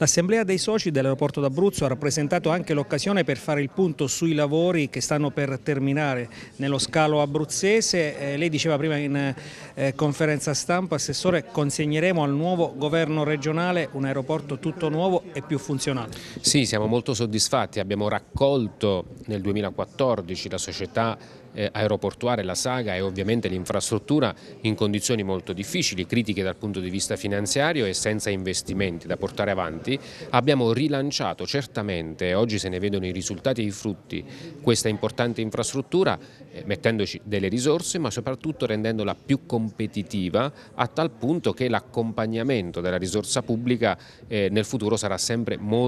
L'assemblea dei soci dell'aeroporto d'Abruzzo ha rappresentato anche l'occasione per fare il punto sui lavori che stanno per terminare nello scalo abruzzese. Eh, lei diceva prima in eh, conferenza stampa, Assessore, consegneremo al nuovo governo regionale un aeroporto tutto nuovo e più funzionale. Sì, siamo molto soddisfatti, abbiamo raccolto nel 2014 la società eh, aeroportuale, la saga e ovviamente l'infrastruttura in condizioni molto difficili, critiche dal punto di vista finanziario e senza investimenti da portare avanti, abbiamo rilanciato certamente, oggi se ne vedono i risultati e i frutti, questa importante infrastruttura eh, mettendoci delle risorse ma soprattutto rendendola più competitiva a tal punto che l'accompagnamento della risorsa pubblica eh, nel futuro sarà sempre molto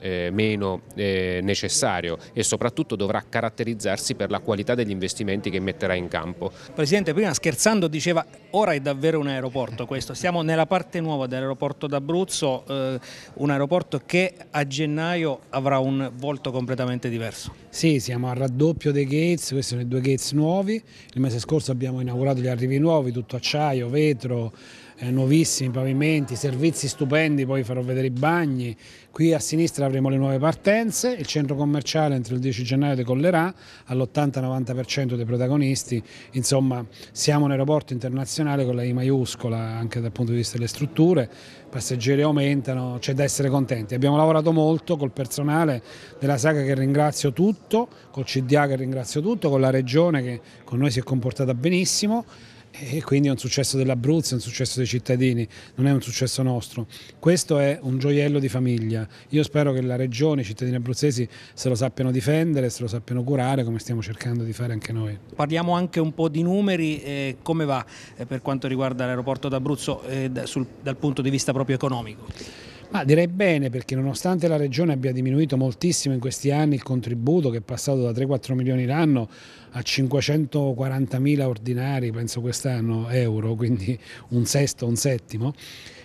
meno necessario e soprattutto dovrà caratterizzarsi per la qualità degli investimenti investimenti che metterà in campo. Presidente, prima scherzando diceva ora è davvero un aeroporto questo, siamo nella parte nuova dell'aeroporto d'Abruzzo, eh, un aeroporto che a gennaio avrà un volto completamente diverso. Sì, siamo al raddoppio dei gates, questi sono i due gates nuovi, il mese scorso abbiamo inaugurato gli arrivi nuovi, tutto acciaio, vetro, eh, nuovissimi pavimenti, servizi stupendi, poi farò vedere i bagni. Qui a sinistra avremo le nuove partenze, il centro commerciale entro il 10 gennaio decollerà all'80-90% 90% dei protagonisti, insomma siamo un aeroporto internazionale con la I maiuscola anche dal punto di vista delle strutture, i passeggeri aumentano, c'è da essere contenti. Abbiamo lavorato molto col personale della saga che ringrazio tutto, col CDA che ringrazio tutto, con la regione che con noi si è comportata benissimo e quindi è un successo dell'Abruzzo, è un successo dei cittadini, non è un successo nostro. Questo è un gioiello di famiglia. Io spero che la regione, i cittadini abruzzesi se lo sappiano difendere, se lo sappiano curare, come stiamo cercando di fare anche noi. Parliamo anche un po' di numeri, eh, come va eh, per quanto riguarda l'aeroporto d'Abruzzo eh, da, dal punto di vista proprio economico? Ma direi bene perché nonostante la Regione abbia diminuito moltissimo in questi anni il contributo che è passato da 3-4 milioni l'anno a 540 mila ordinari, penso quest'anno, euro, quindi un sesto, un settimo,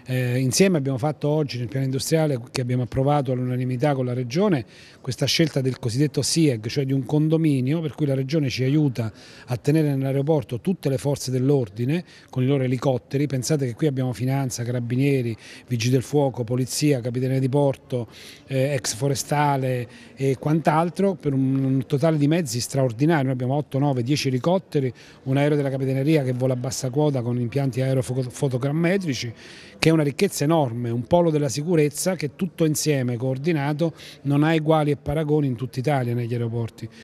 eh, insieme abbiamo fatto oggi nel piano industriale che abbiamo approvato all'unanimità con la Regione questa scelta del cosiddetto SIEG, cioè di un condominio per cui la Regione ci aiuta a tenere nell'aeroporto tutte le forze dell'ordine con i loro elicotteri, pensate che qui abbiamo finanza, carabinieri, vigili del fuoco, polizia, polizia, capitaneria di porto, eh, ex forestale e quant'altro, per un totale di mezzi straordinario, noi abbiamo 8, 9, 10 elicotteri, un aereo della capitaneria che vola a bassa quota con impianti aerofotogrammetrici, che è una ricchezza enorme, un polo della sicurezza che tutto insieme, coordinato, non ha uguali e paragoni in tutta Italia negli aeroporti.